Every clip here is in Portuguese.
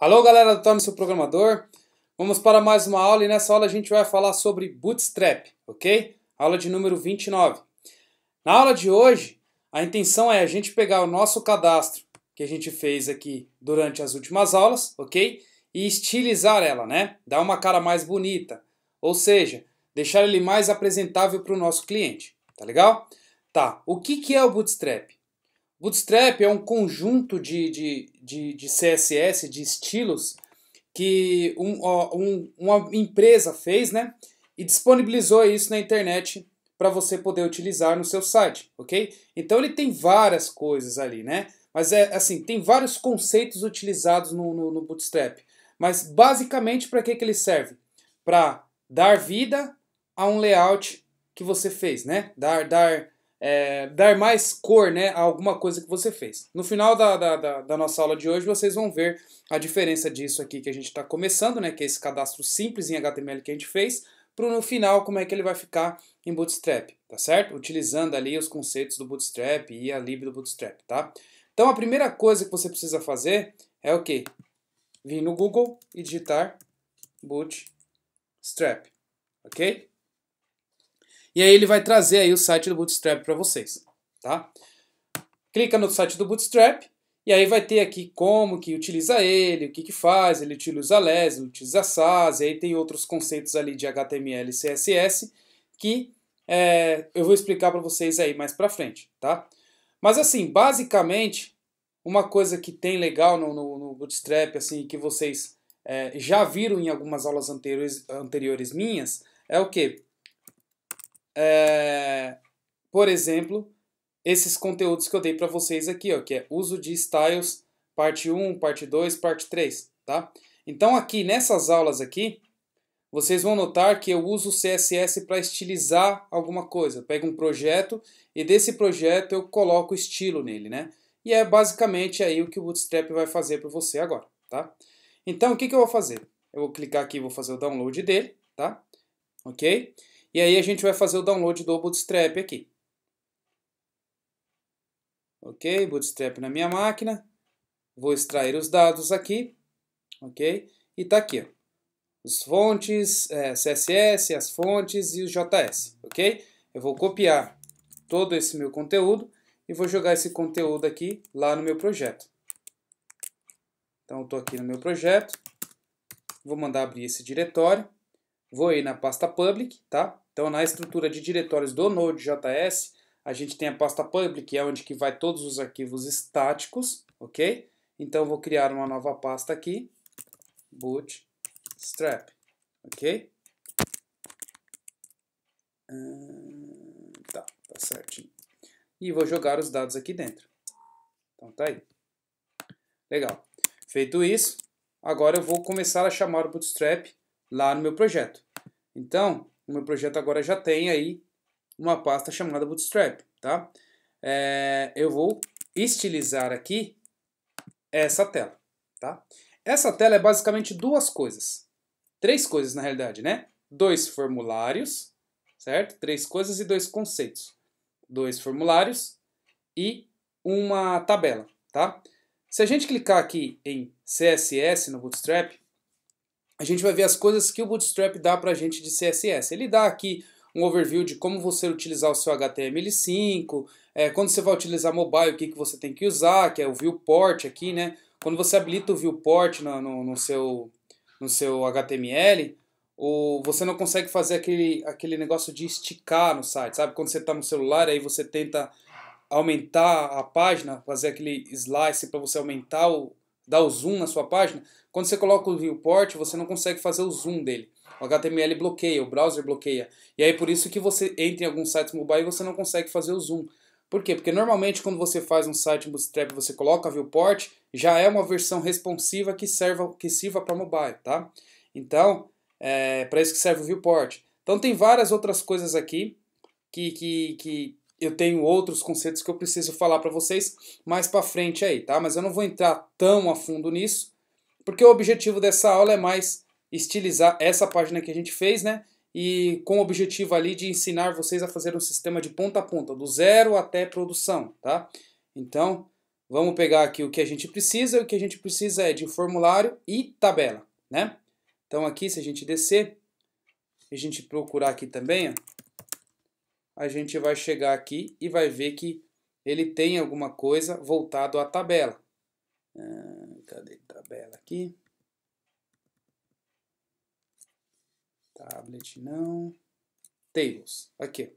Alô, galera do Tome Seu Programador. Vamos para mais uma aula e nessa aula a gente vai falar sobre Bootstrap, ok? Aula de número 29. Na aula de hoje, a intenção é a gente pegar o nosso cadastro que a gente fez aqui durante as últimas aulas, ok? E estilizar ela, né? Dar uma cara mais bonita, ou seja, deixar ele mais apresentável para o nosso cliente, tá legal? Tá, o que, que é o Bootstrap? Bootstrap é um conjunto de, de, de, de CSS, de estilos, que um, um, uma empresa fez, né? E disponibilizou isso na internet para você poder utilizar no seu site, ok? Então ele tem várias coisas ali, né? Mas é assim, tem vários conceitos utilizados no, no, no Bootstrap. Mas basicamente para que, que ele serve? Para dar vida a um layout que você fez, né? Dar, dar é, dar mais cor né, a alguma coisa que você fez. No final da, da, da, da nossa aula de hoje, vocês vão ver a diferença disso aqui que a gente está começando, né, que é esse cadastro simples em HTML que a gente fez, para no final como é que ele vai ficar em Bootstrap, tá certo? Utilizando ali os conceitos do Bootstrap e a lib do Bootstrap, tá? Então a primeira coisa que você precisa fazer é o quê? Vir no Google e digitar Bootstrap, ok? E aí ele vai trazer aí o site do Bootstrap para vocês, tá? Clica no site do Bootstrap e aí vai ter aqui como que utiliza ele, o que que faz, ele utiliza less, ele utiliza SAS, e aí tem outros conceitos ali de HTML e CSS que é, eu vou explicar para vocês aí mais para frente, tá? Mas assim, basicamente, uma coisa que tem legal no, no, no Bootstrap, assim, que vocês é, já viram em algumas aulas anteriores, anteriores minhas, é o que? é, por exemplo, esses conteúdos que eu dei para vocês aqui, ó, que é uso de styles, parte 1, parte 2, parte 3, tá? Então aqui nessas aulas aqui, vocês vão notar que eu uso CSS para estilizar alguma coisa. Eu pego um projeto e desse projeto eu coloco estilo nele, né? E é basicamente aí o que o Bootstrap vai fazer para você agora, tá? Então o que, que eu vou fazer? Eu vou clicar aqui e vou fazer o download dele, tá? Ok? E aí a gente vai fazer o download do Bootstrap aqui. Ok, Bootstrap na minha máquina. Vou extrair os dados aqui. Ok, e tá aqui, ó. Os fontes, é, CSS, as fontes e o JS, ok? Eu vou copiar todo esse meu conteúdo e vou jogar esse conteúdo aqui lá no meu projeto. Então, estou aqui no meu projeto, vou mandar abrir esse diretório. Vou aí na pasta public, tá? Então, na estrutura de diretórios do Node.js, a gente tem a pasta public, que é onde que vai todos os arquivos estáticos, ok? Então, vou criar uma nova pasta aqui, bootstrap, ok? Hum, tá, tá certinho. E vou jogar os dados aqui dentro. Então, tá aí. Legal. Feito isso, agora eu vou começar a chamar o Bootstrap lá no meu projeto. Então, o meu projeto agora já tem aí uma pasta chamada Bootstrap, tá? É, eu vou estilizar aqui essa tela, tá? Essa tela é basicamente duas coisas. Três coisas, na realidade, né? Dois formulários, certo? Três coisas e dois conceitos. Dois formulários e uma tabela, tá? Se a gente clicar aqui em CSS no Bootstrap, a gente vai ver as coisas que o Bootstrap dá para a gente de CSS. Ele dá aqui um overview de como você utilizar o seu HTML5, é, quando você vai utilizar mobile, o que, que você tem que usar, que é o viewport aqui, né? Quando você habilita o viewport no, no, no seu, no seu HTML, o, você não consegue fazer aquele, aquele negócio de esticar no site, sabe? Quando você está no celular, aí você tenta aumentar a página, fazer aquele slice para você aumentar o, dar o zoom na sua página, quando você coloca o viewport, você não consegue fazer o zoom dele. O HTML bloqueia, o browser bloqueia. E aí por isso que você entra em alguns sites mobile e você não consegue fazer o zoom. Por quê? Porque normalmente quando você faz um site em Bootstrap, você coloca viewport, já é uma versão responsiva que serva que sirva para mobile, tá? Então, é para isso que serve o viewport. Então tem várias outras coisas aqui que, que, que eu tenho outros conceitos que eu preciso falar para vocês mais para frente aí, tá? Mas eu não vou entrar tão a fundo nisso, porque o objetivo dessa aula é mais estilizar essa página que a gente fez, né? E com o objetivo ali de ensinar vocês a fazer um sistema de ponta a ponta, do zero até produção, tá? Então, vamos pegar aqui o que a gente precisa, o que a gente precisa é de formulário e tabela, né? Então aqui, se a gente descer, a gente procurar aqui também, ó, a gente vai chegar aqui e vai ver que ele tem alguma coisa voltado à tabela. É, cadê a tabela aqui? Tablet não. Tables. Aqui.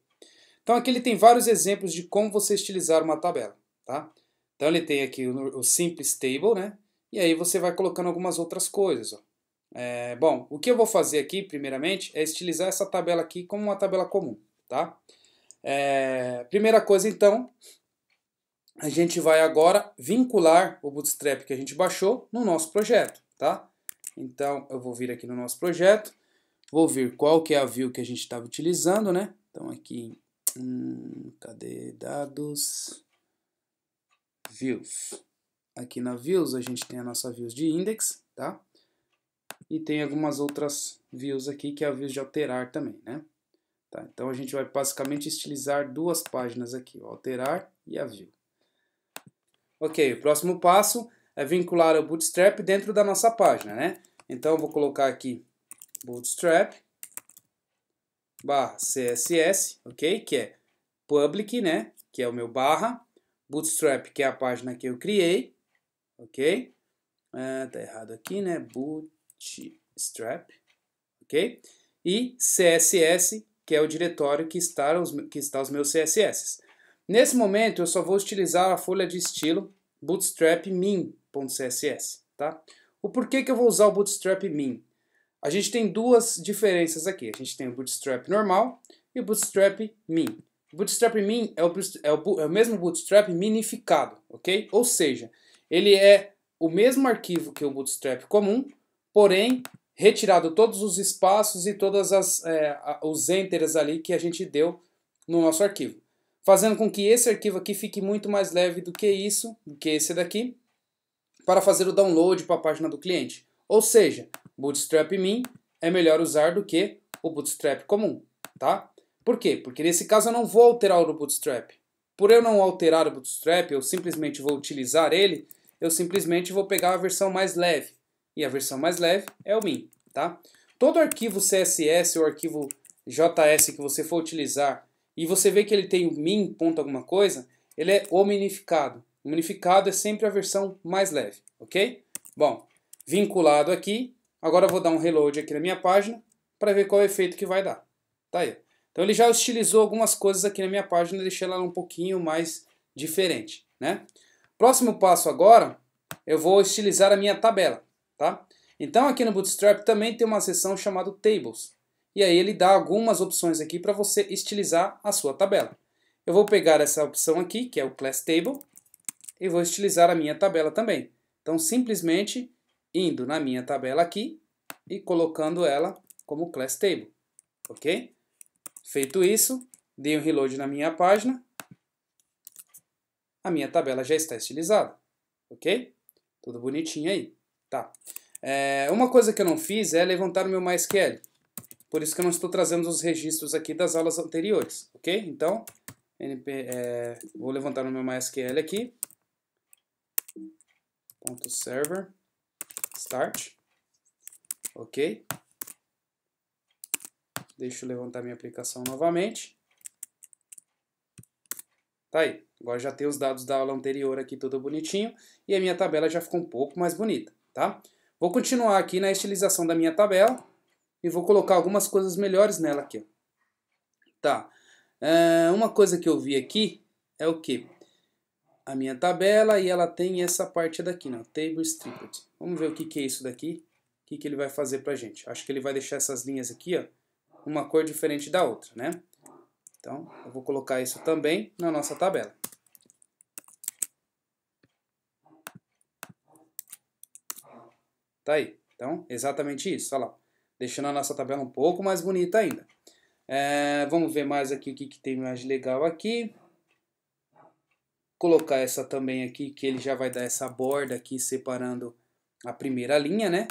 Então aqui ele tem vários exemplos de como você estilizar uma tabela. Tá? Então ele tem aqui o, o simples table, né? E aí você vai colocando algumas outras coisas. Ó. É, bom, o que eu vou fazer aqui, primeiramente, é estilizar essa tabela aqui como uma tabela comum, tá? É, primeira coisa, então, a gente vai agora vincular o Bootstrap que a gente baixou no nosso projeto, tá? Então, eu vou vir aqui no nosso projeto, vou vir qual que é a view que a gente estava utilizando, né? Então, aqui, hum, cadê dados? Views. Aqui na views, a gente tem a nossa views de index, tá? E tem algumas outras views aqui, que é a views de alterar também, né? Tá? Então a gente vai basicamente estilizar duas páginas aqui, ó, alterar e a view. Ok, o próximo passo é vincular o Bootstrap dentro da nossa página, né? Então eu vou colocar aqui Bootstrap barra CSS, ok? Que é public, né? Que é o meu barra. Bootstrap, que é a página que eu criei, ok? Ah, tá errado aqui, né? Bootstrap, ok? E CSS, que é o diretório que está os, que está os meus CSS. Nesse momento, eu só vou utilizar a folha de estilo bootstrap min.css, tá? O porquê que eu vou usar o bootstrap min? A gente tem duas diferenças aqui. A gente tem o bootstrap normal e o bootstrap min. O bootstrap min é o, é o, é o mesmo bootstrap minificado, ok? Ou seja, ele é o mesmo arquivo que o bootstrap comum, porém retirado todos os espaços e todas as é, os enters ali que a gente deu no nosso arquivo, fazendo com que esse arquivo aqui fique muito mais leve do que isso, do que esse daqui, para fazer o download para a página do cliente. Ou seja, Bootstrap Min é melhor usar do que o Bootstrap comum, tá? Por quê? Porque nesse caso eu não vou alterar o Bootstrap. Por eu não alterar o Bootstrap, eu simplesmente vou utilizar ele, eu simplesmente vou pegar a versão mais leve e a versão mais leve é o min, tá? Todo arquivo CSS ou arquivo JS que você for utilizar e você vê que ele tem o min ponto alguma coisa, ele é O minificado é sempre a versão mais leve, ok? Bom, vinculado aqui, agora vou dar um reload aqui na minha página para ver qual é o efeito que vai dar. Tá aí. Então ele já estilizou algumas coisas aqui na minha página, deixei ela um pouquinho mais diferente, né? Próximo passo agora, eu vou estilizar a minha tabela. Tá? Então aqui no Bootstrap também tem uma seção chamada Tables. E aí ele dá algumas opções aqui para você estilizar a sua tabela. Eu vou pegar essa opção aqui, que é o Class Table, e vou estilizar a minha tabela também. Então simplesmente indo na minha tabela aqui e colocando ela como Class Table. Ok? Feito isso, dei um reload na minha página. A minha tabela já está estilizada. Ok? Tudo bonitinho aí. Tá. É, uma coisa que eu não fiz é levantar o meu MySQL. Por isso que eu não estou trazendo os registros aqui das aulas anteriores, ok? Então, np, é, vou levantar o meu MySQL aqui. Ponto .server start. Ok. Deixa eu levantar minha aplicação novamente. Tá aí. Agora já tem os dados da aula anterior aqui tudo bonitinho. E a minha tabela já ficou um pouco mais bonita. Tá? Vou continuar aqui na estilização da minha tabela e vou colocar algumas coisas melhores nela aqui. Tá. Uh, uma coisa que eu vi aqui é o que? A minha tabela e ela tem essa parte daqui, não? Né, table Stripped. Vamos ver o que, que é isso daqui. O que, que ele vai fazer pra gente. Acho que ele vai deixar essas linhas aqui, ó. Uma cor diferente da outra, né? Então, eu vou colocar isso também na nossa tabela. Tá aí. Então, exatamente isso. Olha lá. Deixando a nossa tabela um pouco mais bonita ainda. É, vamos ver mais aqui o que, que tem mais legal aqui. Colocar essa também aqui, que ele já vai dar essa borda aqui separando a primeira linha, né?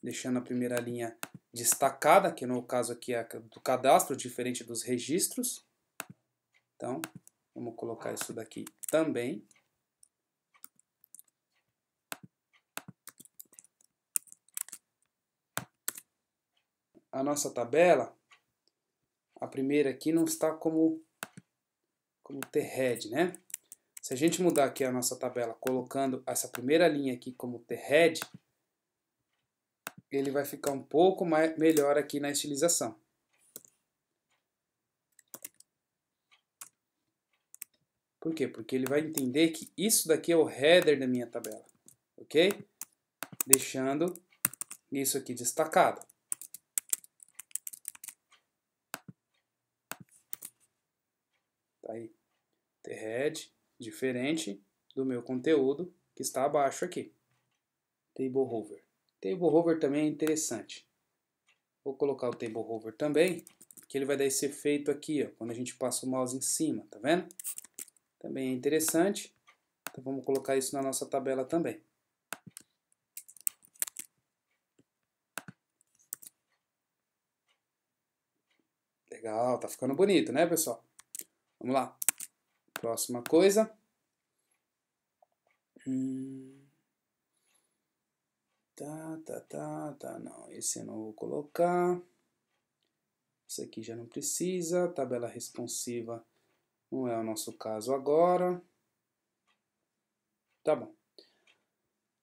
Deixando a primeira linha destacada, que no caso aqui é do cadastro, diferente dos registros. Então, vamos colocar isso daqui também. a nossa tabela, a primeira aqui não está como, como ter head, né? Se a gente mudar aqui a nossa tabela colocando essa primeira linha aqui como ter head, ele vai ficar um pouco mais, melhor aqui na estilização. Por quê? Porque ele vai entender que isso daqui é o header da minha tabela, ok? Deixando isso aqui destacado. Tá aí. terred diferente do meu conteúdo que está abaixo aqui. Table hover. Table hover também é interessante. Vou colocar o table hover também, que ele vai dar esse efeito aqui, ó, quando a gente passa o mouse em cima, tá vendo? Também é interessante. Então vamos colocar isso na nossa tabela também. Legal, tá ficando bonito, né, pessoal? Vamos lá. Próxima coisa. Hum. Tá, tá, tá, tá. Não, esse eu não vou colocar. Isso aqui já não precisa. Tabela responsiva não é o nosso caso agora. Tá bom.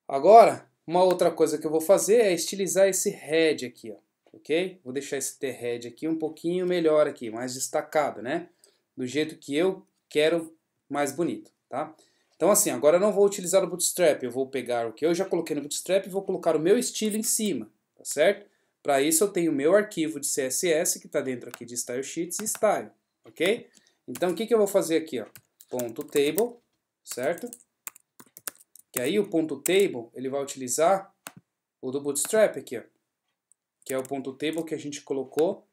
Agora, uma outra coisa que eu vou fazer é estilizar esse head aqui, ó, ok? Vou deixar esse T-head aqui um pouquinho melhor aqui, mais destacado, né? do jeito que eu quero mais bonito, tá? Então assim, agora eu não vou utilizar o Bootstrap, eu vou pegar o que eu já coloquei no Bootstrap e vou colocar o meu estilo em cima, tá certo? Para isso eu tenho o meu arquivo de CSS que está dentro aqui de Style Sheets e Style, ok? Então o que, que eu vou fazer aqui, ó? Ponto table, certo? Que aí o ponto table, ele vai utilizar o do Bootstrap aqui, ó. Que é o ponto table que a gente colocou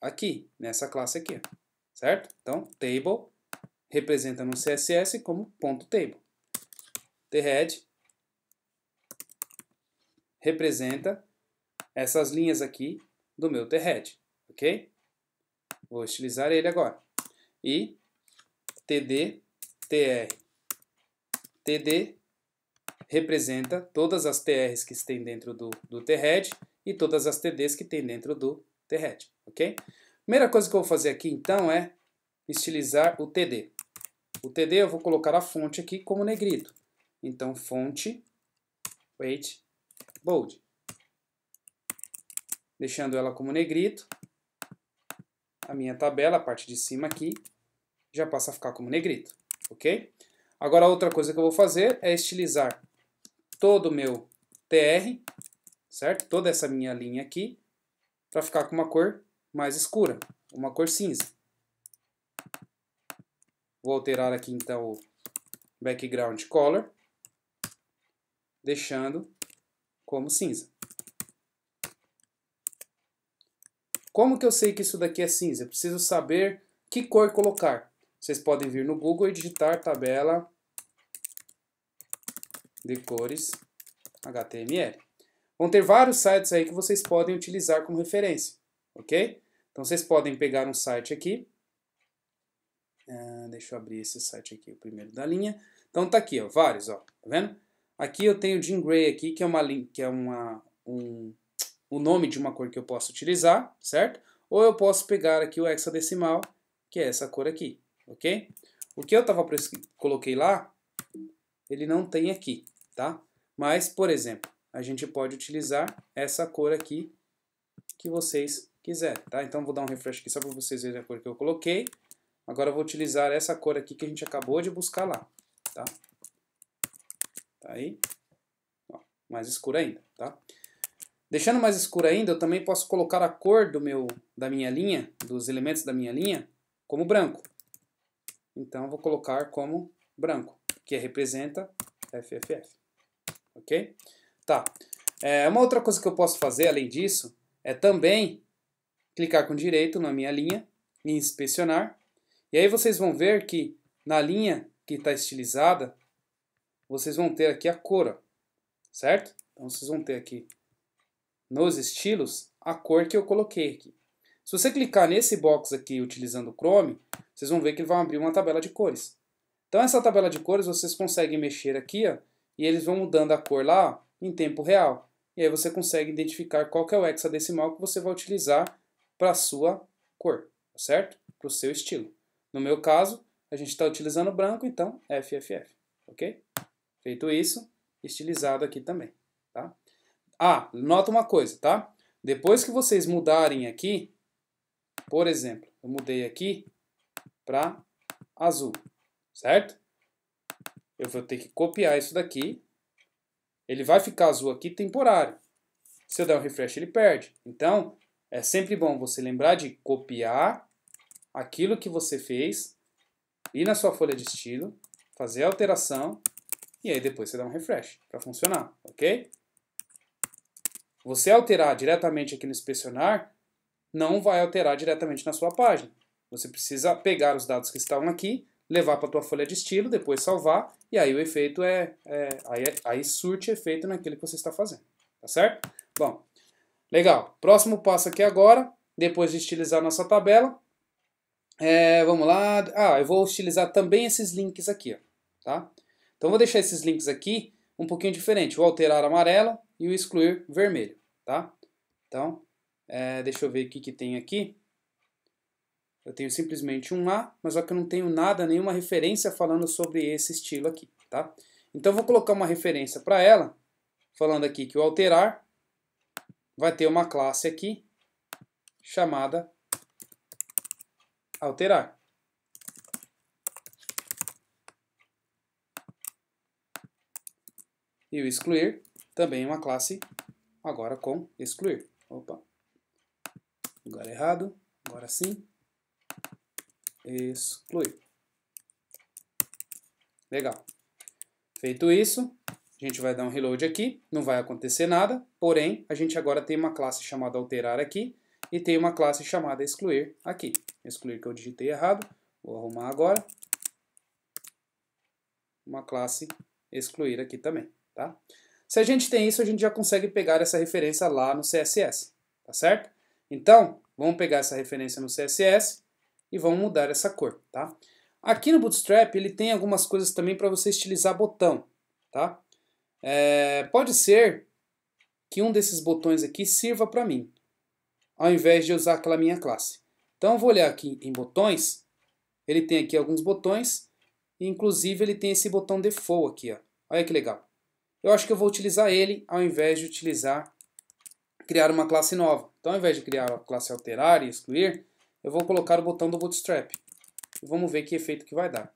aqui, nessa classe aqui, ó certo? Então, table representa no CSS como ponto .table. The representa essas linhas aqui do meu the ok? Vou estilizar ele agora. E td, tr. td representa todas as TRs que tem dentro do, do e todas as TDs que tem dentro do t ok? Primeira coisa que eu vou fazer aqui, então, é estilizar o TD. O TD eu vou colocar a fonte aqui como negrito. Então, fonte, weight, bold. Deixando ela como negrito. A minha tabela, a parte de cima aqui, já passa a ficar como negrito, ok? Agora, outra coisa que eu vou fazer é estilizar todo o meu TR, certo? Toda essa minha linha aqui, para ficar com uma cor mais escura, uma cor cinza. Vou alterar aqui então o background color, deixando como cinza. Como que eu sei que isso daqui é cinza? Eu preciso saber que cor colocar. Vocês podem vir no Google e digitar tabela de cores HTML. Vão ter vários sites aí que vocês podem utilizar como referência, ok? Então vocês podem pegar um site aqui. Uh, deixa eu abrir esse site aqui, o primeiro da linha. Então tá aqui, ó, vários, ó, tá vendo? Aqui eu tenho o Jim Gray aqui, que é uma que é uma um, o nome de uma cor que eu posso utilizar, certo? Ou eu posso pegar aqui o hexadecimal, que é essa cor aqui, ok? O que eu tava coloquei lá, ele não tem aqui, tá? Mas, por exemplo, a gente pode utilizar essa cor aqui que vocês quiser, tá? Então vou dar um refresh aqui só para vocês verem a cor que eu coloquei. Agora eu vou utilizar essa cor aqui que a gente acabou de buscar lá, tá? Tá aí. Ó, mais escura ainda, tá? Deixando mais escura ainda, eu também posso colocar a cor do meu, da minha linha, dos elementos da minha linha, como branco. Então vou colocar como branco, que representa FFF. Ok? Tá. É, uma outra coisa que eu posso fazer, além disso, é também clicar com direito na minha linha, inspecionar. E aí vocês vão ver que na linha que está estilizada, vocês vão ter aqui a cor, certo? Então vocês vão ter aqui nos estilos a cor que eu coloquei aqui. Se você clicar nesse box aqui utilizando o Chrome, vocês vão ver que ele vai abrir uma tabela de cores. Então essa tabela de cores vocês conseguem mexer aqui, ó, e eles vão mudando a cor lá ó, em tempo real. E aí você consegue identificar qual que é o hexadecimal que você vai utilizar para a sua cor, tá certo? Para o seu estilo. No meu caso, a gente está utilizando branco, então FFF, ok? Feito isso, estilizado aqui também, tá? Ah, nota uma coisa, tá? Depois que vocês mudarem aqui, por exemplo, eu mudei aqui para azul, certo? Eu vou ter que copiar isso daqui. Ele vai ficar azul aqui temporário. Se eu der um refresh, ele perde. Então, é sempre bom você lembrar de copiar aquilo que você fez, ir na sua folha de estilo, fazer a alteração e aí depois você dá um refresh para funcionar, ok? Você alterar diretamente aqui no inspecionar não vai alterar diretamente na sua página. Você precisa pegar os dados que estavam aqui, levar para a tua folha de estilo, depois salvar, e aí o efeito é, é aí, aí surte efeito naquilo que você está fazendo, tá certo? Bom, Legal. Próximo passo aqui agora, depois de estilizar nossa tabela. É, vamos lá. Ah, eu vou estilizar também esses links aqui. Ó, tá? Então vou deixar esses links aqui um pouquinho diferente. Vou alterar amarelo e o excluir vermelho. Tá? Então, é, deixa eu ver o que, que tem aqui. Eu tenho simplesmente um A, mas só que eu não tenho nada, nenhuma referência falando sobre esse estilo aqui. Tá? Então vou colocar uma referência para ela, falando aqui que o alterar vai ter uma classe aqui chamada alterar. E o excluir também é uma classe agora com excluir. Opa. Agora errado, agora sim. Excluir. Legal. Feito isso, a gente vai dar um reload aqui, não vai acontecer nada, porém, a gente agora tem uma classe chamada alterar aqui e tem uma classe chamada excluir aqui. Excluir que eu digitei errado, vou arrumar agora. Uma classe excluir aqui também, tá? Se a gente tem isso, a gente já consegue pegar essa referência lá no CSS, tá certo? Então, vamos pegar essa referência no CSS e vamos mudar essa cor, tá? Aqui no Bootstrap, ele tem algumas coisas também para você estilizar botão, tá? É, pode ser que um desses botões aqui sirva para mim, ao invés de usar aquela minha classe. Então eu vou olhar aqui em botões, ele tem aqui alguns botões, e inclusive ele tem esse botão default aqui, ó. olha que legal. Eu acho que eu vou utilizar ele ao invés de utilizar criar uma classe nova. Então ao invés de criar a classe alterar e excluir, eu vou colocar o botão do Bootstrap. E vamos ver que efeito que vai dar.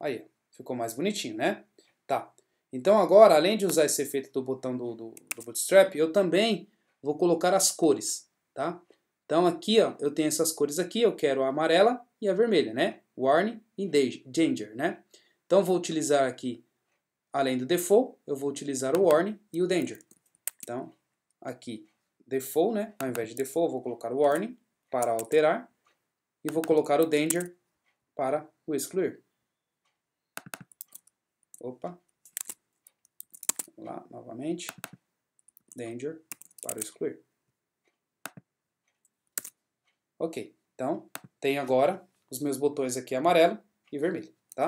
Aí, ficou mais bonitinho, né? Tá. Então agora, além de usar esse efeito do botão do, do, do Bootstrap, eu também vou colocar as cores, tá? Então aqui, ó, eu tenho essas cores aqui, eu quero a amarela e a vermelha, né? Warning e Danger, né? Então vou utilizar aqui, além do Default, eu vou utilizar o Warning e o Danger. Então, aqui, Default, né? Ao invés de Default, eu vou colocar o Warning para alterar e vou colocar o Danger para o excluir. Opa. Vamos lá, novamente. Danger para excluir. Ok, então tem agora os meus botões aqui amarelo e vermelho, tá?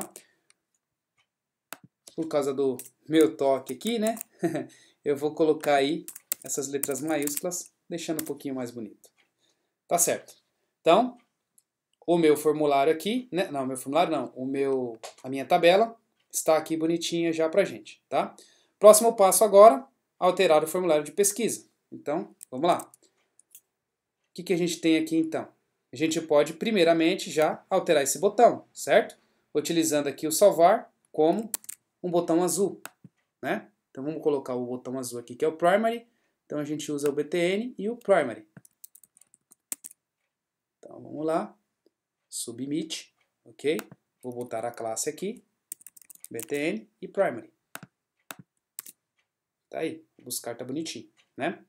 Por causa do meu toque aqui, né? eu vou colocar aí essas letras maiúsculas, deixando um pouquinho mais bonito. Tá certo. Então, o meu formulário aqui, né? Não, meu formulário não, o meu, a minha tabela está aqui bonitinha já para gente, tá? Próximo passo agora, alterar o formulário de pesquisa. Então, vamos lá. O que, que a gente tem aqui então? A gente pode, primeiramente, já alterar esse botão, certo? Utilizando aqui o salvar como um botão azul, né? Então vamos colocar o botão azul aqui, que é o primary. Então a gente usa o btn e o primary. Então vamos lá, submit, ok? Vou botar a classe aqui, btn e primary. Tá aí, buscar tá bonitinho, né?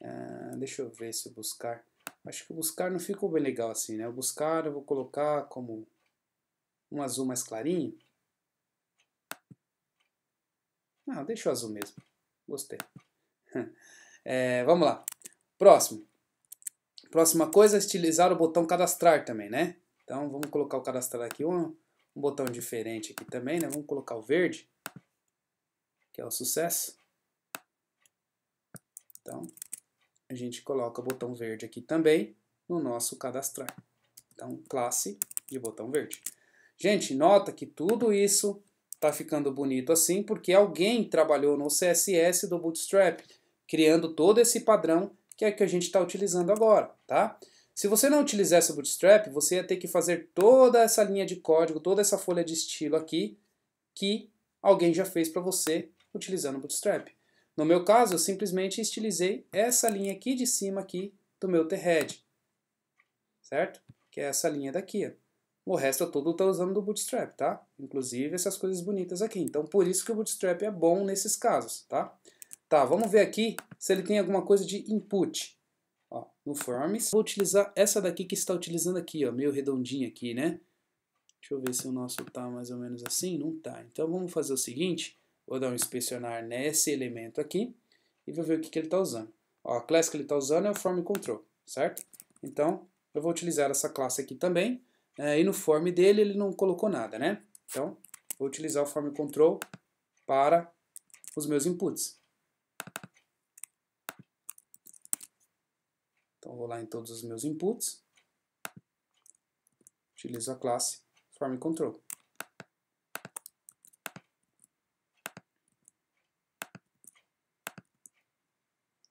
Uh, deixa eu ver se eu buscar. Acho que o buscar não ficou bem legal assim, né? O buscar eu vou colocar como um azul mais clarinho. Não, ah, deixa o azul mesmo. Gostei. é, vamos lá. Próximo. Próxima coisa, estilizar é o botão cadastrar também, né? Então, vamos colocar o cadastrar aqui. Um, um botão diferente aqui também, né? Vamos colocar o verde, que é o sucesso. Então, a gente coloca o botão verde aqui também no nosso cadastrar. Então, classe de botão verde. Gente, nota que tudo isso está ficando bonito assim porque alguém trabalhou no CSS do Bootstrap, criando todo esse padrão que é que a gente está utilizando agora, tá? Se você não utilizasse o Bootstrap, você ia ter que fazer toda essa linha de código, toda essa folha de estilo aqui, que alguém já fez para você utilizando o Bootstrap. No meu caso, eu simplesmente estilizei essa linha aqui de cima aqui do meu T-Head, certo? Que é essa linha daqui, O resto eu todo estou usando do Bootstrap, tá? Inclusive essas coisas bonitas aqui. Então, por isso que o Bootstrap é bom nesses casos, tá? Tá, vamos ver aqui se ele tem alguma coisa de input no Forms. Vou utilizar essa daqui que está utilizando aqui, ó, meio redondinha aqui, né? Deixa eu ver se o nosso tá mais ou menos assim. Não tá. Então vamos fazer o seguinte. Vou dar um inspecionar nesse elemento aqui e vou ver o que, que ele está usando. Ó, a classe que ele está usando é o Form Control, certo? Então eu vou utilizar essa classe aqui também. É, e no form dele ele não colocou nada, né? Então vou utilizar o Form Control para os meus inputs. Então, vou lá em todos os meus inputs, utilizo a classe form control.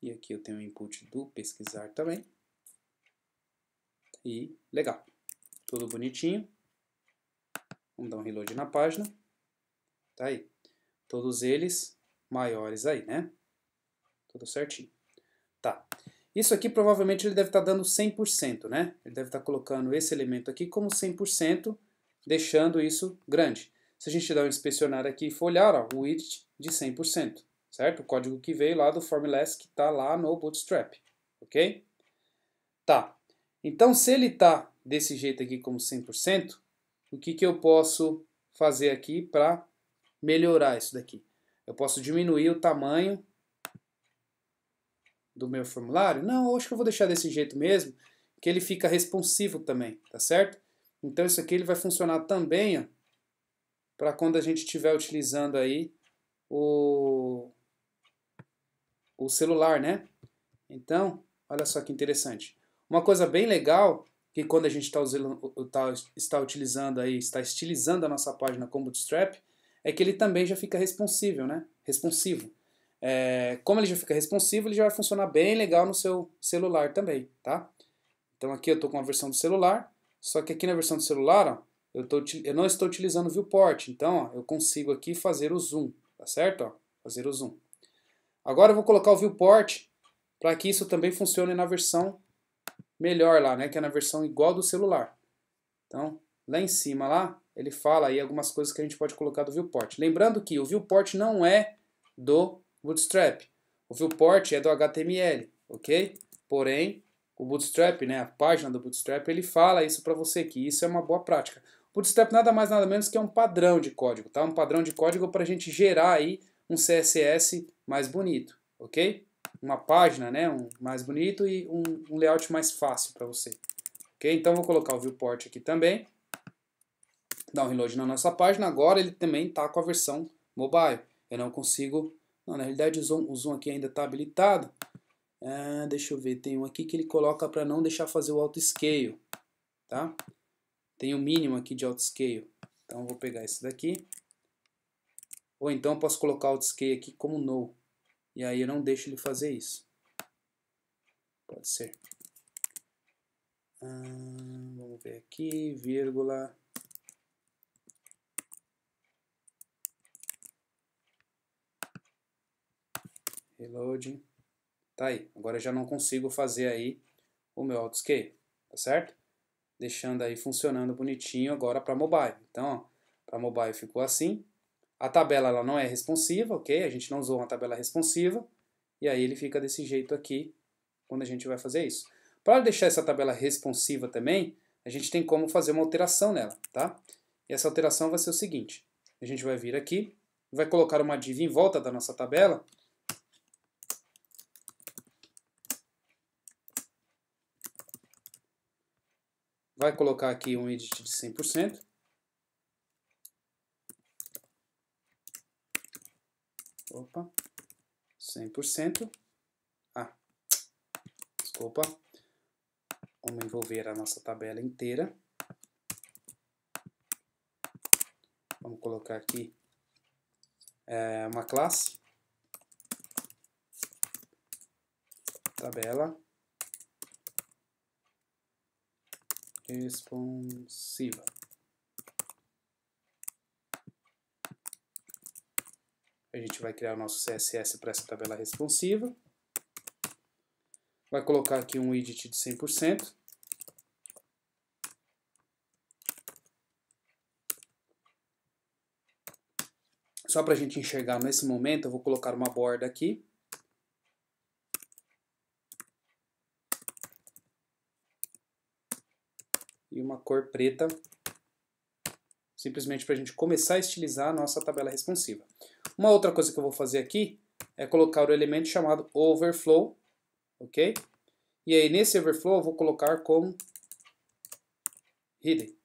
E aqui eu tenho o input do pesquisar também. E legal, tudo bonitinho. Vamos dar um reload na página. Tá aí. Todos eles maiores aí, né? Tudo certinho. Isso aqui provavelmente ele deve estar tá dando 100%, né? Ele deve estar tá colocando esse elemento aqui como 100%, deixando isso grande. Se a gente dar um inspecionar aqui e for olhar, ó, width de 100%, certo? O código que veio lá do Formless que está lá no Bootstrap, ok? Tá. Então, se ele está desse jeito aqui como 100%, o que, que eu posso fazer aqui para melhorar isso daqui? Eu posso diminuir o tamanho do meu formulário? Não, acho que eu vou deixar desse jeito mesmo, que ele fica responsivo também, tá certo? Então isso aqui ele vai funcionar também para quando a gente estiver utilizando aí o, o celular, né? Então, olha só que interessante. Uma coisa bem legal que quando a gente tá tá, está utilizando aí, está estilizando a nossa página com Bootstrap, é que ele também já fica responsível, né? Responsivo. É, como ele já fica responsivo, ele já vai funcionar bem legal no seu celular também, tá? Então aqui eu estou com a versão do celular, só que aqui na versão do celular, ó, eu, tô, eu não estou utilizando o viewport, então ó, eu consigo aqui fazer o zoom, tá certo? Ó, fazer o zoom. Agora eu vou colocar o viewport para que isso também funcione na versão melhor lá, né? Que é na versão igual do celular. Então, lá em cima lá, ele fala aí algumas coisas que a gente pode colocar do viewport. Lembrando que o viewport não é do Bootstrap. O viewport é do HTML, ok? Porém, o Bootstrap, né, a página do Bootstrap, ele fala isso para você, que isso é uma boa prática. Bootstrap nada mais nada menos que é um padrão de código, tá? Um padrão de código para a gente gerar aí um CSS mais bonito, ok? Uma página, né, um mais bonito e um, um layout mais fácil para você. Ok? Então vou colocar o viewport aqui também. Dar um reload na nossa página. Agora ele também tá com a versão mobile. Eu não consigo não, na realidade o zoom, o zoom aqui ainda está habilitado. É, deixa eu ver, tem um aqui que ele coloca para não deixar fazer o auto scale, tá? Tem o um mínimo aqui de auto scale. Então vou pegar esse daqui. Ou então posso colocar o auto scale aqui como no. E aí eu não deixo ele fazer isso. Pode ser. Hum, vamos ver aqui, vírgula reloading. Tá aí. Agora eu já não consigo fazer aí o meu autoscale, tá certo? Deixando aí funcionando bonitinho agora para mobile. Então, para mobile ficou assim. A tabela ela não é responsiva, ok? A gente não usou uma tabela responsiva. E aí ele fica desse jeito aqui quando a gente vai fazer isso. Para deixar essa tabela responsiva também, a gente tem como fazer uma alteração nela, tá? E essa alteração vai ser o seguinte. A gente vai vir aqui, vai colocar uma div em volta da nossa tabela vai colocar aqui um edit de 100%. Opa, 100%. Ah, desculpa. Vamos envolver a nossa tabela inteira. Vamos colocar aqui é, uma classe. Tabela responsiva. A gente vai criar o nosso CSS para essa tabela responsiva. Vai colocar aqui um widget de 100%. Só para a gente enxergar nesse momento, eu vou colocar uma borda aqui. uma cor preta, simplesmente para a gente começar a estilizar a nossa tabela responsiva. Uma outra coisa que eu vou fazer aqui é colocar o elemento chamado overflow, ok? E aí nesse overflow eu vou colocar como hidden.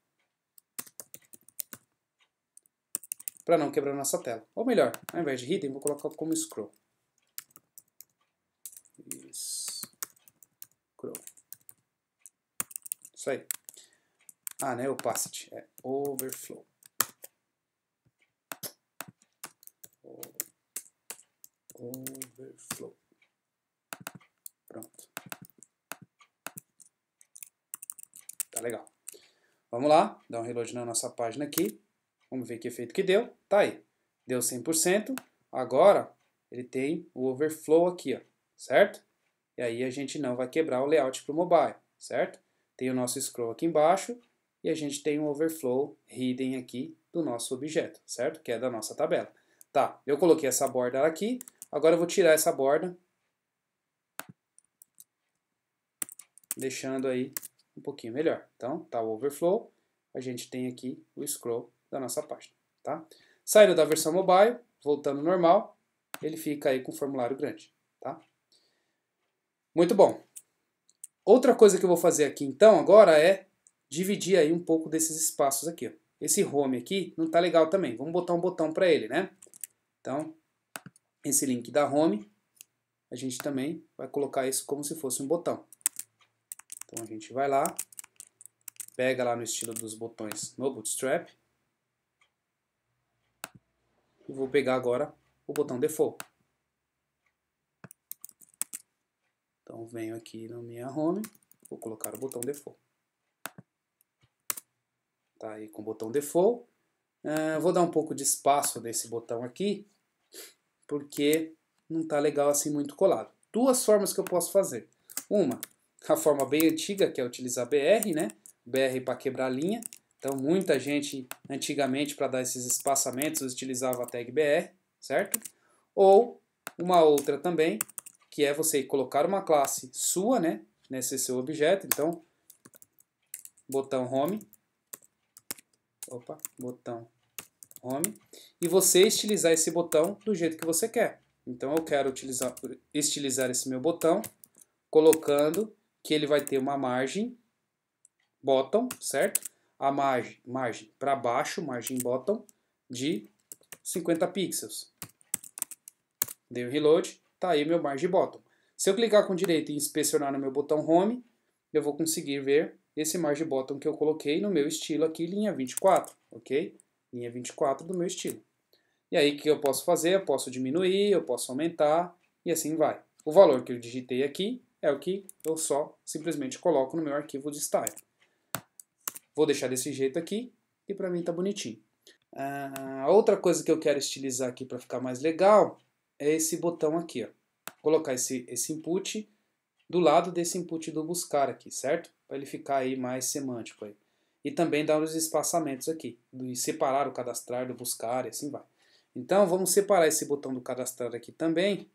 Para não quebrar nossa tela. Ou melhor, ao invés de hidden, vou colocar como scroll. Scroll. Isso aí. Ah, não é opacity, é overflow. Overflow. Pronto. Tá legal. Vamos lá, dá um reload na nossa página aqui. Vamos ver que efeito que deu. Tá aí. Deu 100%. Agora, ele tem o overflow aqui, ó, certo? E aí a gente não vai quebrar o layout para o mobile, certo? Tem o nosso scroll aqui embaixo e a gente tem um overflow hidden aqui do nosso objeto, certo? Que é da nossa tabela. Tá, eu coloquei essa borda aqui, agora eu vou tirar essa borda, deixando aí um pouquinho melhor. Então, tá o overflow, a gente tem aqui o scroll da nossa página, tá? Saindo da versão mobile, voltando normal, ele fica aí com o formulário grande, tá? Muito bom. Outra coisa que eu vou fazer aqui então agora é dividir aí um pouco desses espaços aqui. Ó. Esse home aqui não está legal também. Vamos botar um botão para ele, né? Então, esse link da home, a gente também vai colocar isso como se fosse um botão. Então a gente vai lá, pega lá no estilo dos botões no Bootstrap. E vou pegar agora o botão default. Então venho aqui na minha home, vou colocar o botão default tá aí com o botão default. Uh, vou dar um pouco de espaço desse botão aqui, porque não está legal assim muito colado. Duas formas que eu posso fazer. Uma, a forma bem antiga, que é utilizar BR, né? BR para quebrar a linha. Então muita gente antigamente para dar esses espaçamentos utilizava a tag BR, certo? Ou uma outra também, que é você colocar uma classe sua, né, nesse seu objeto. Então botão home opa, botão home, e você estilizar esse botão do jeito que você quer. Então eu quero utilizar, estilizar esse meu botão, colocando que ele vai ter uma margem bottom, certo? A margem, margem para baixo, margem bottom, de 50 pixels. Dei o reload, tá aí meu margem bottom. Se eu clicar com direito e inspecionar no meu botão home, eu vou conseguir ver esse margem bottom que eu coloquei no meu estilo aqui, linha 24, ok? Linha 24 do meu estilo. E aí, o que eu posso fazer? Eu posso diminuir, eu posso aumentar, e assim vai. O valor que eu digitei aqui é o que eu só simplesmente coloco no meu arquivo de style. Vou deixar desse jeito aqui, e para mim tá bonitinho. Ah, outra coisa que eu quero estilizar aqui para ficar mais legal é esse botão aqui, ó. colocar esse, esse input do lado desse input do buscar aqui, certo? Para ele ficar aí mais semântico aí. E também dar os espaçamentos aqui, de separar o cadastrar do buscar e assim vai. Então vamos separar esse botão do cadastrar aqui também.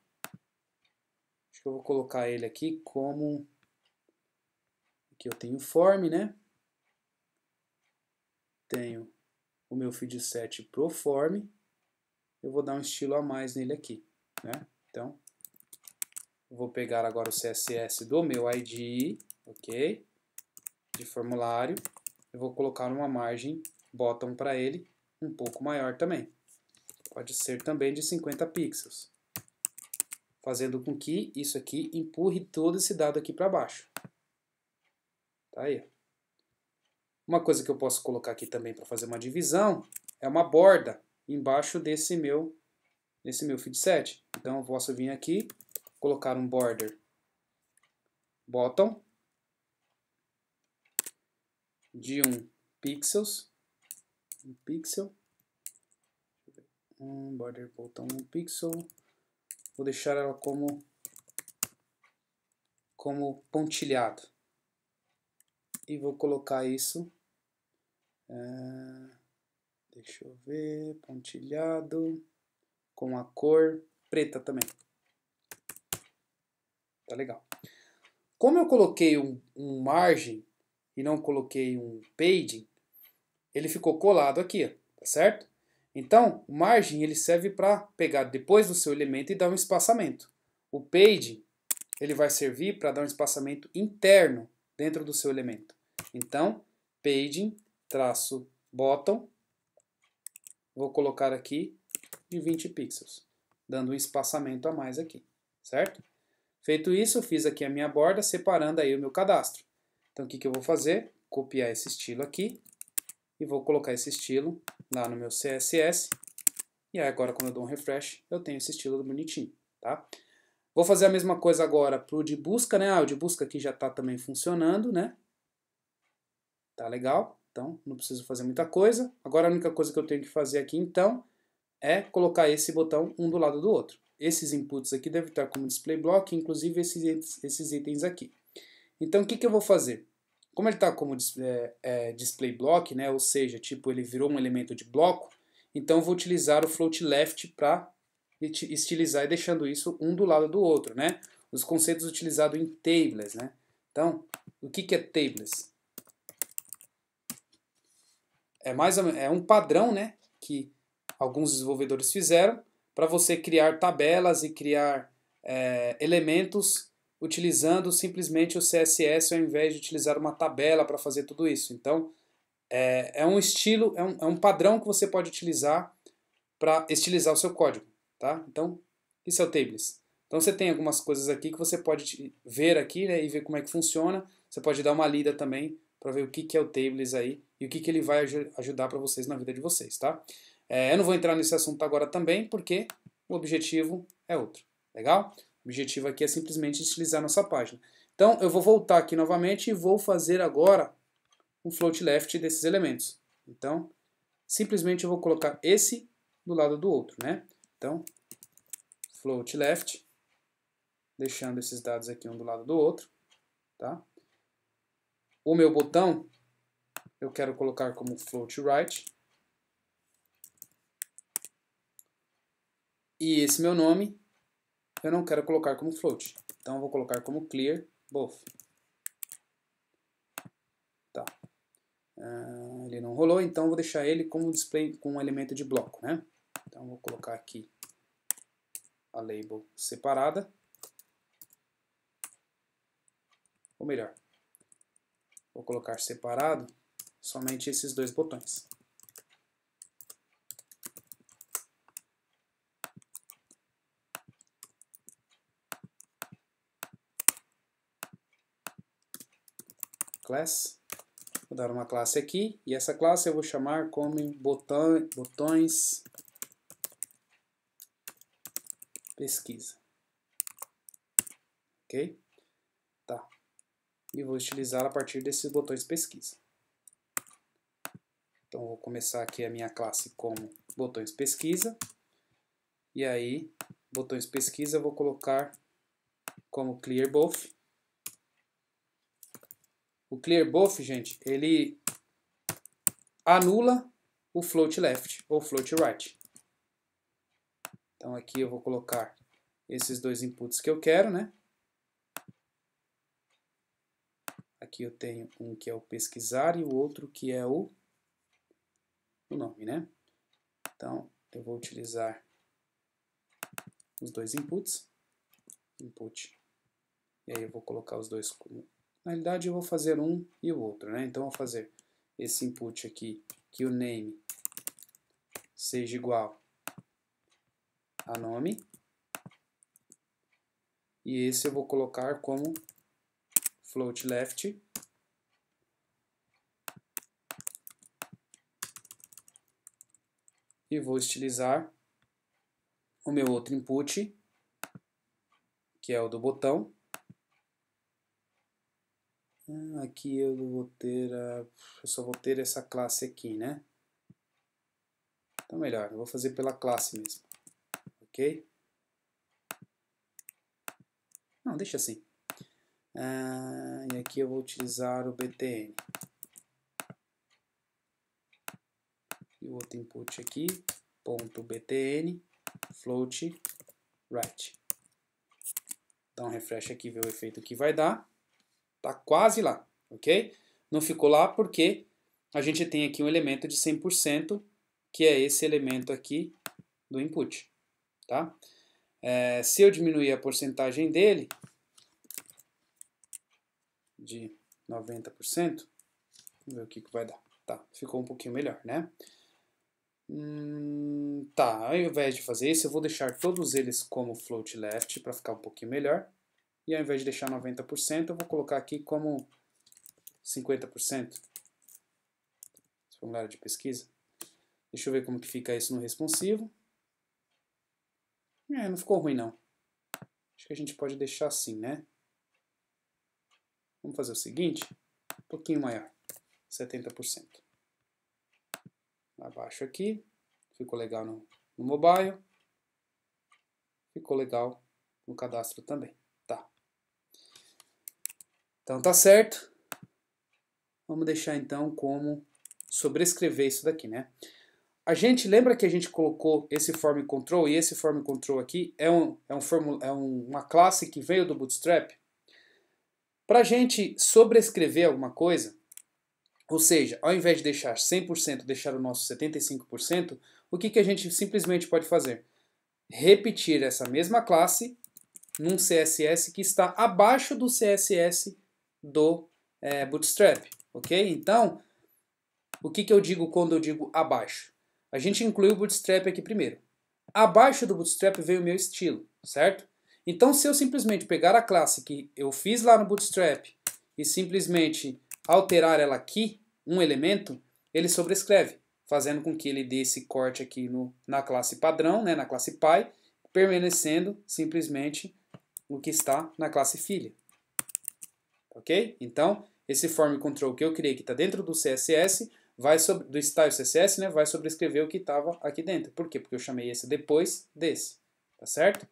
Acho que eu vou colocar ele aqui como... Aqui eu tenho form, né? Tenho o meu feed set pro form. Eu vou dar um estilo a mais nele aqui, né? Então, Vou pegar agora o CSS do meu ID, ok? De formulário. Eu vou colocar uma margem bottom para ele um pouco maior também. Pode ser também de 50 pixels. Fazendo com que isso aqui empurre todo esse dado aqui para baixo. Tá aí. Uma coisa que eu posso colocar aqui também para fazer uma divisão é uma borda embaixo desse meu, desse meu feed set. Então eu posso vir aqui colocar um border bottom de um pixels, um pixel, um border bottom um pixel, vou deixar ela como como pontilhado e vou colocar isso é, deixa eu ver pontilhado com a cor preta também Tá legal. Como eu coloquei um, um margem e não coloquei um padding, ele ficou colado aqui, ó, tá certo? Então, o margem ele serve para pegar depois do seu elemento e dar um espaçamento. O padding ele vai servir para dar um espaçamento interno dentro do seu elemento. Então, padding, traço, bottom, vou colocar aqui de 20 pixels, dando um espaçamento a mais aqui, certo? Feito isso, eu fiz aqui a minha borda, separando aí o meu cadastro. Então, o que, que eu vou fazer? Copiar esse estilo aqui e vou colocar esse estilo lá no meu CSS. E aí, agora, quando eu dou um refresh, eu tenho esse estilo bonitinho, tá? Vou fazer a mesma coisa agora para o de busca, né? Ah, o de busca aqui já está também funcionando, né? Tá legal, então não preciso fazer muita coisa. Agora, a única coisa que eu tenho que fazer aqui, então, é colocar esse botão um do lado do outro esses inputs aqui devem estar como display block, inclusive esses, esses itens aqui. Então o que, que eu vou fazer? Como ele está como é, é, display block, né, ou seja, tipo ele virou um elemento de bloco, então eu vou utilizar o float left para estilizar e deixando isso um do lado do outro, né? Os conceitos utilizados em tables, né? Então, o que, que é tables? É mais é um padrão, né, que alguns desenvolvedores fizeram para você criar tabelas e criar é, elementos utilizando simplesmente o CSS ao invés de utilizar uma tabela para fazer tudo isso. Então, é, é um estilo, é um, é um padrão que você pode utilizar para estilizar o seu código. Tá? Então, isso é o Tables. Então você tem algumas coisas aqui que você pode ver aqui né, e ver como é que funciona. Você pode dar uma lida também para ver o que, que é o Tables aí e o que, que ele vai aj ajudar para vocês na vida de vocês, tá? É, eu não vou entrar nesse assunto agora também, porque o objetivo é outro. Legal? O objetivo aqui é simplesmente utilizar nossa página. Então, eu vou voltar aqui novamente e vou fazer agora um float left desses elementos. Então, simplesmente eu vou colocar esse do lado do outro, né? Então, float left, deixando esses dados aqui um do lado do outro, tá? O meu botão eu quero colocar como float right, E esse meu nome eu não quero colocar como float. Então vou colocar como clear both. Tá. Uh, ele não rolou, então vou deixar ele como display com um elemento de bloco, né? Então vou colocar aqui a label separada. Ou melhor, vou colocar separado somente esses dois botões. class. Vou dar uma classe aqui, e essa classe eu vou chamar como botão, botões pesquisa. Ok? Tá. E vou utilizar a partir desses botões pesquisa. Então, vou começar aqui a minha classe como botões pesquisa. E aí, botões pesquisa, eu vou colocar como clear both. O clear buff, gente, ele anula o float left ou float right. Então aqui eu vou colocar esses dois inputs que eu quero, né? Aqui eu tenho um que é o pesquisar e o outro que é o, o nome, né? Então eu vou utilizar os dois inputs, input, e aí eu vou colocar os dois na realidade, eu vou fazer um e o outro, né? Então, eu vou fazer esse input aqui, que o name seja igual a nome. E esse eu vou colocar como float left. E vou estilizar o meu outro input, que é o do botão. Ah, aqui eu vou ter a, eu só vou ter essa classe aqui, né? Então melhor, eu vou fazer pela classe mesmo. Ok? Não, deixa assim. Ah, e aqui eu vou utilizar o btn. E o outro input aqui, ponto .btn, float, right. Dá um refresh aqui, ver o efeito que vai dar. Está quase lá, ok? Não ficou lá porque a gente tem aqui um elemento de 100%, que é esse elemento aqui do input, tá? É, se eu diminuir a porcentagem dele de 90%, vamos ver o que, que vai dar. Tá, ficou um pouquinho melhor, né? Hum, tá, ao invés de fazer isso, eu vou deixar todos eles como float left para ficar um pouquinho melhor. E ao invés de deixar 90%, eu vou colocar aqui como 50%. Esse formulário de pesquisa. Deixa eu ver como que fica isso no responsivo. É, não ficou ruim não. Acho que a gente pode deixar assim, né? Vamos fazer o seguinte, um pouquinho maior, 70%. Abaixo aqui, ficou legal no, no mobile, ficou legal no cadastro também. Então tá certo. Vamos deixar então como sobrescrever isso daqui, né? A gente lembra que a gente colocou esse form control e esse form control aqui é, um, é, um formula, é uma classe que veio do Bootstrap. Para a gente sobrescrever alguma coisa, ou seja, ao invés de deixar 100%, deixar o nosso 75%, o que, que a gente simplesmente pode fazer? Repetir essa mesma classe num CSS que está abaixo do CSS do é, Bootstrap, ok? Então, o que, que eu digo quando eu digo abaixo? A gente inclui o Bootstrap aqui primeiro. Abaixo do Bootstrap veio o meu estilo, certo? Então, se eu simplesmente pegar a classe que eu fiz lá no Bootstrap e simplesmente alterar ela aqui, um elemento, ele sobrescreve, fazendo com que ele dê esse corte aqui no, na classe padrão, né, na classe pai, permanecendo simplesmente o que está na classe filha ok? Então, esse form control que eu criei que está dentro do CSS, vai sobre, do style CSS, né, vai sobrescrever o que estava aqui dentro. Por quê? Porque eu chamei esse depois desse, tá certo?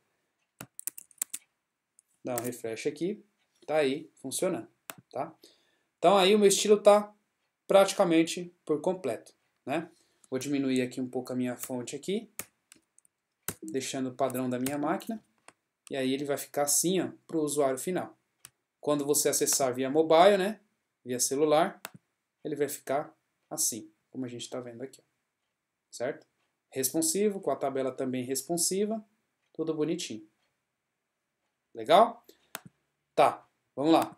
Dá um refresh aqui, tá aí funcionando, tá? Então aí o meu estilo tá praticamente por completo, né? Vou diminuir aqui um pouco a minha fonte aqui, deixando o padrão da minha máquina, e aí ele vai ficar assim, ó, para o usuário final. Quando você acessar via mobile, né, via celular, ele vai ficar assim, como a gente está vendo aqui. Certo? Responsivo, com a tabela também responsiva, tudo bonitinho. Legal? Tá, vamos lá.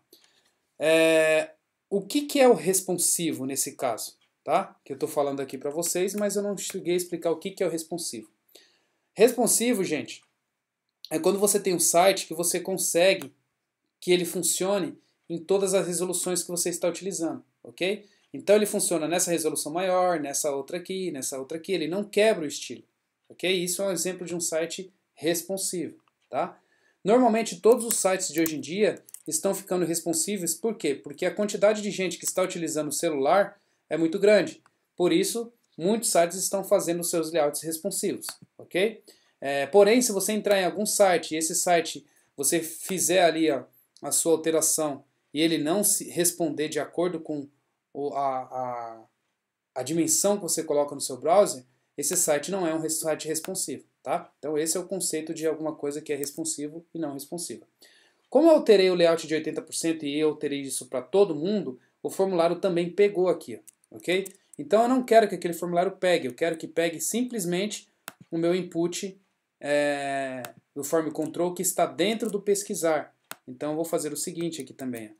É, o que, que é o responsivo nesse caso? Tá? Que eu estou falando aqui para vocês, mas eu não cheguei a explicar o que, que é o responsivo. Responsivo, gente, é quando você tem um site que você consegue que ele funcione em todas as resoluções que você está utilizando, ok? Então ele funciona nessa resolução maior, nessa outra aqui, nessa outra aqui, ele não quebra o estilo, ok? Isso é um exemplo de um site responsivo, tá? Normalmente todos os sites de hoje em dia estão ficando responsivos, por quê? Porque a quantidade de gente que está utilizando o celular é muito grande. Por isso, muitos sites estão fazendo seus layouts responsivos, ok? É, porém, se você entrar em algum site e esse site você fizer ali ó, a sua alteração e ele não se responder de acordo com a, a, a dimensão que você coloca no seu browser, esse site não é um site responsivo. Tá? Então esse é o conceito de alguma coisa que é responsivo e não responsiva. Como eu alterei o layout de 80% e eu alterei isso para todo mundo, o formulário também pegou aqui, ok? Então eu não quero que aquele formulário pegue, eu quero que pegue simplesmente o meu input é, do form control que está dentro do pesquisar. Então eu vou fazer o seguinte aqui também.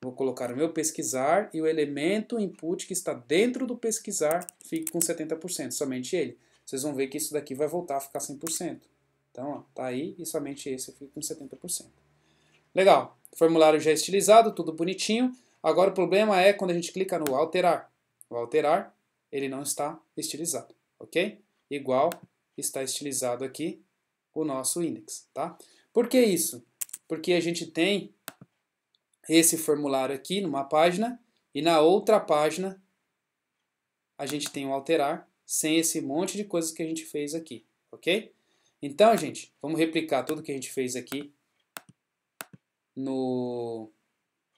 Vou colocar o meu pesquisar e o elemento input que está dentro do pesquisar fica com 70%, somente ele. Vocês vão ver que isso daqui vai voltar a ficar 100%. Então, está tá aí e somente esse fica com 70%. Legal. Formulário já estilizado, tudo bonitinho. Agora o problema é quando a gente clica no alterar. O alterar, ele não está estilizado, ok? Igual está estilizado aqui o nosso index, tá? Por que isso? porque a gente tem esse formulário aqui numa página e na outra página a gente tem o alterar sem esse monte de coisas que a gente fez aqui, ok? Então, gente, vamos replicar tudo que a gente fez aqui no,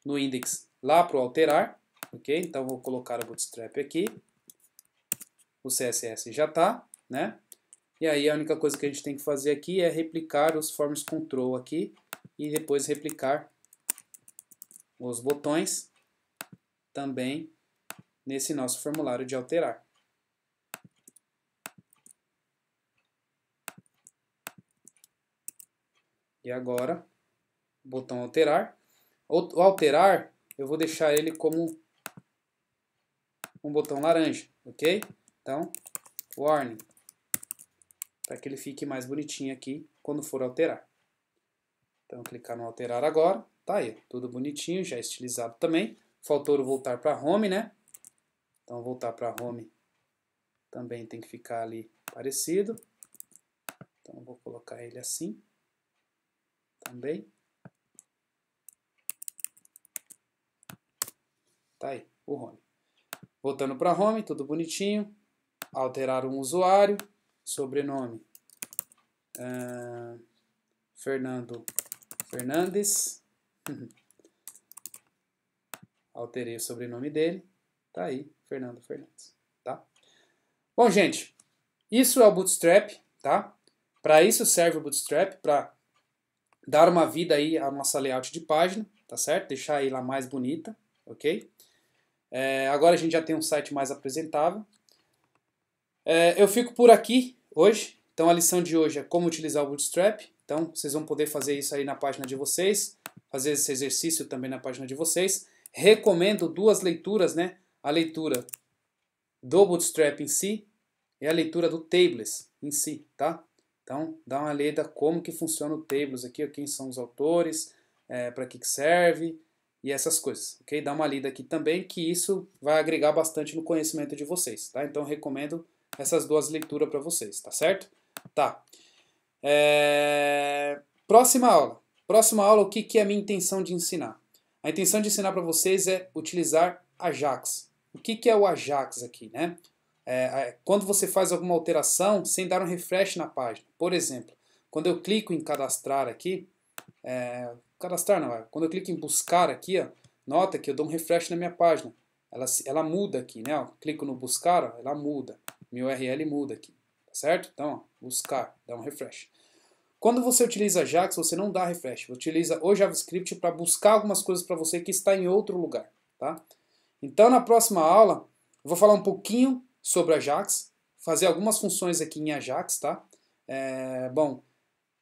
no index lá para o alterar, ok? Então, vou colocar o bootstrap aqui. O CSS já está, né? E aí, a única coisa que a gente tem que fazer aqui é replicar os forms control aqui e depois replicar os botões também nesse nosso formulário de alterar. E agora, botão alterar. O alterar, eu vou deixar ele como um botão laranja, ok? Então, warning, para que ele fique mais bonitinho aqui quando for alterar. Então, clicar no alterar agora, tá aí, tudo bonitinho, já é estilizado também. Faltou voltar para home, né? Então, voltar para home também tem que ficar ali parecido. Então, vou colocar ele assim também. Tá aí, o home. Voltando para home, tudo bonitinho. Alterar um usuário, sobrenome. Uh, Fernando Fernandes. Alterei o sobrenome dele. Tá aí, Fernando Fernandes. Tá? Bom, gente, isso é o Bootstrap, tá? Para isso serve o Bootstrap, para dar uma vida aí à nossa layout de página, tá certo? Deixar ela mais bonita, ok? É, agora a gente já tem um site mais apresentável. É, eu fico por aqui hoje. Então a lição de hoje é como utilizar o Bootstrap. Então, vocês vão poder fazer isso aí na página de vocês, fazer esse exercício também na página de vocês. Recomendo duas leituras, né? A leitura do Bootstrap em si e a leitura do Tables em si, tá? Então, dá uma lida como que funciona o Tables aqui, quem são os autores, é, para que, que serve e essas coisas, ok? Dá uma lida aqui também, que isso vai agregar bastante no conhecimento de vocês, tá? Então, recomendo essas duas leituras para vocês, tá certo? Tá. É... Próxima aula. Próxima aula, o que, que é a minha intenção de ensinar? A intenção de ensinar para vocês é utilizar Ajax. O que, que é o Ajax aqui, né? É, é, quando você faz alguma alteração sem dar um refresh na página. Por exemplo, quando eu clico em cadastrar aqui, é, cadastrar não, é, quando eu clico em buscar aqui, ó, nota que eu dou um refresh na minha página. Ela, ela muda aqui, né? Ó, clico no buscar, ó, ela muda. Meu URL muda aqui, tá certo? Então, ó, buscar, dá um refresh. Quando você utiliza AJAX você não dá refresh, você utiliza o JavaScript para buscar algumas coisas para você que está em outro lugar, tá? Então, na próxima aula, eu vou falar um pouquinho sobre Ajax, fazer algumas funções aqui em Ajax, tá? É, bom,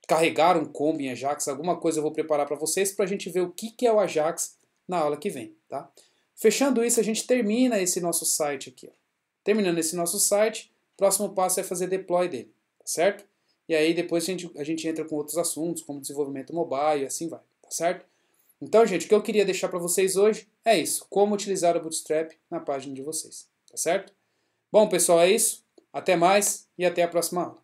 carregar um combo em Ajax, alguma coisa eu vou preparar para vocês para a gente ver o que, que é o Ajax na aula que vem, tá? Fechando isso, a gente termina esse nosso site aqui. Ó. Terminando esse nosso site, próximo passo é fazer deploy dele, tá certo? E aí depois a gente, a gente entra com outros assuntos, como desenvolvimento mobile e assim vai, tá certo? Então, gente, o que eu queria deixar para vocês hoje é isso. Como utilizar o Bootstrap na página de vocês, tá certo? Bom, pessoal, é isso. Até mais e até a próxima aula.